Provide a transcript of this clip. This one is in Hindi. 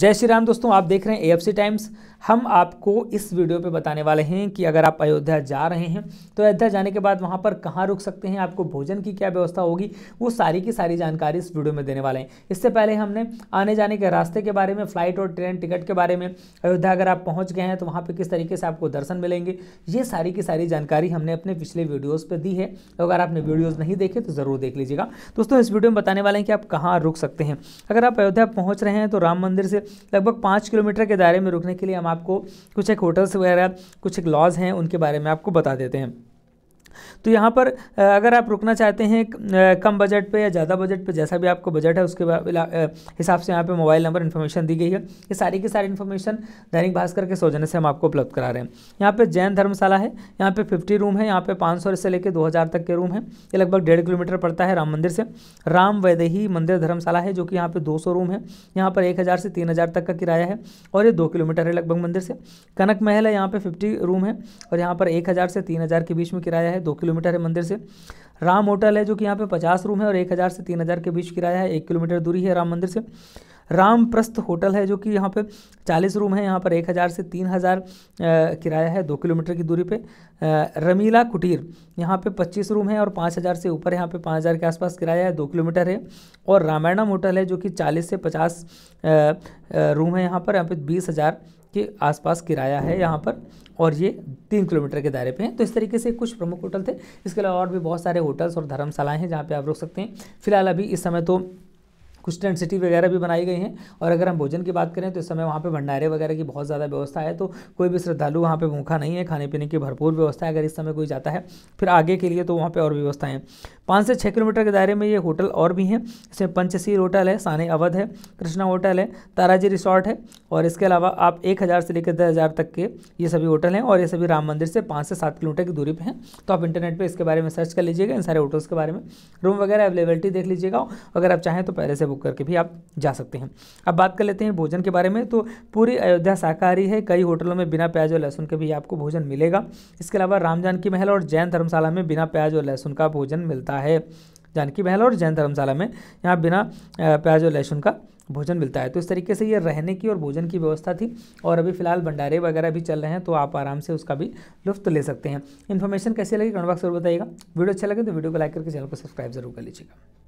जय श्री राम दोस्तों आप देख रहे हैं एफ टाइम्स हम आपको इस वीडियो पे बताने वाले हैं कि अगर आप अयोध्या जा रहे हैं तो अयोध्या जाने के बाद वहाँ पर कहाँ रुक सकते हैं आपको भोजन की क्या व्यवस्था होगी वो सारी की सारी जानकारी इस वीडियो में देने वाले हैं इससे पहले हमने आने जाने के रास्ते के बारे में फ़्लाइट और ट्रेन टिकट के बारे में अयोध्या अगर आप पहुँच गए हैं तो वहाँ पर किस तरीके से आपको दर्शन मिलेंगे ये सारी की सारी जानकारी हमने अपने पिछले वीडियोज़ पर दी है अगर आपने वीडियोज़ नहीं देखे तो ज़रूर देख लीजिएगा दोस्तों इस वीडियो में बताने वाले हैं कि आप कहाँ रुक सकते हैं अगर आप अयोध्या पहुँच रहे हैं तो राम मंदिर से लगभग पाँच किलोमीटर के दायरे में रुकने के लिए हम आपको कुछ एक होटल्स वगैरह कुछ एक लॉज हैं उनके बारे में आपको बता देते हैं तो यहाँ पर अगर आप रुकना चाहते हैं कम बजट पे या ज़्यादा बजट पे जैसा भी आपको बजट है उसके हिसाब से यहाँ पे मोबाइल नंबर इन्फॉर्मेशन दी गई है ये सारी की सारी इन्फॉर्मेशन दैनिक भास्कर के सौजन्य से हम आपको उपलब्ध करा रहे हैं यहाँ पर जैन धर्मशाला है यहाँ पर फिफ्टी रूम है यहाँ पर पाँच से लेकर दो तक के रूम है ये लगभग डेढ़ किलोमीटर पड़ता है राम मंदिर से राम वैदेही मंदिर धर्मशाला है जो कि यहाँ पर दो रूम है यहाँ पर एक से तीन तक का किराया है और ये दो किलोमीटर है लगभग मंदिर से कनक महल है यहाँ पर फिफ्टी रूम है और यहाँ पर एक से तीन के बीच में किराया है दो किलो किलोमीटर है मंदिर से राम होटल है जो कि यहाँ पे पचास रूम है और एक हज़ार से तीन हज़ार के बीच किराया है एक किलोमीटर दूरी है राम मंदिर से रामप्रस्थ होटल है जो कि यहाँ पर चालीस रूम है यहाँ पर एक हज़ार से तीन हज़ार किराया है दो किलोमीटर की दूरी पे रमीला कुटीर यहाँ पे पच्चीस रूम है और पाँच हज़ार से ऊपर यहाँ पे पाँच हज़ार के आसपास किराया है दो किलोमीटर है और रामायणम होटल है जो कि चालीस से पचास रूम है यहाँ पर यहाँ पे बीस हज़ार के आसपास किराया है यहाँ पर और ये तीन किलोमीटर के दायरे पे हैं तो इस तरीके से कुछ प्रमुख होटल थे इसके अलावा और भी बहुत सारे होटल्स और धर्मशालाएँ हैं जहाँ पे आप रुक सकते हैं फिलहाल अभी इस समय तो कुछ टेंट सिटी वगैरह भी बनाई गई हैं और अगर हम भोजन की बात करें तो इस समय वहाँ पर भंडारे वगैरह की बहुत ज़्यादा व्यवस्था है तो कोई भी श्रद्धालु वहाँ पर भूखा नहीं है खाने पीने की भरपूर व्यवस्था है अगर इस समय कोई जाता है फिर आगे के लिए तो वहाँ पर और व्यवस्थाएँ है पाँच से छः किलोमीटर के दायरे में ये होटल और भी हैं इसमें पंचशील होटल है साने अवध है कृष्णा होटल है ताराजी रिसोर्ट है और इसके अलावा आप एक हज़ार से लेकर दस हज़ार तक के ये सभी होटल हैं और ये सभी राम मंदिर से पाँच से सात किलोमीटर की दूरी पर हैं तो आप इंटरनेट पर इसके बारे में सर्च कर लीजिएगा इन सारे होटल्स के बारे में रूम वगैरह अवेलेबिलिटी देख लीजिएगा अगर आप चाहें तो पहले से बुक बुक करके भी आप जा सकते हैं अब बात कर लेते हैं भोजन के बारे में तो पूरी अयोध्या शाकाहारी है कई होटलों में बिना प्याज और लहसुन के भी आपको भोजन मिलेगा इसके अलावा राम जानकी महल और जैन धर्मशाला में बिना प्याज और लहसुन का भोजन मिलता है जानकी महल और जैन धर्मशाला में यहाँ बिना प्याज और लहसुन का भोजन मिलता है तो इस तरीके से ये रहने की और भोजन की व्यवस्था थी और अभी फिलहाल भंडारे वगैरह भी चल रहे हैं तो आप आराम से उसका भी लुफ्त ले सकते हैं इन्फॉर्मेशन कैसे लगी कमेंट बॉक्स जरूर बताइएगा वीडियो अच्छा लगे तो वीडियो को लाइक करके चैनल को सब्सक्राइब जरूर कर लीजिएगा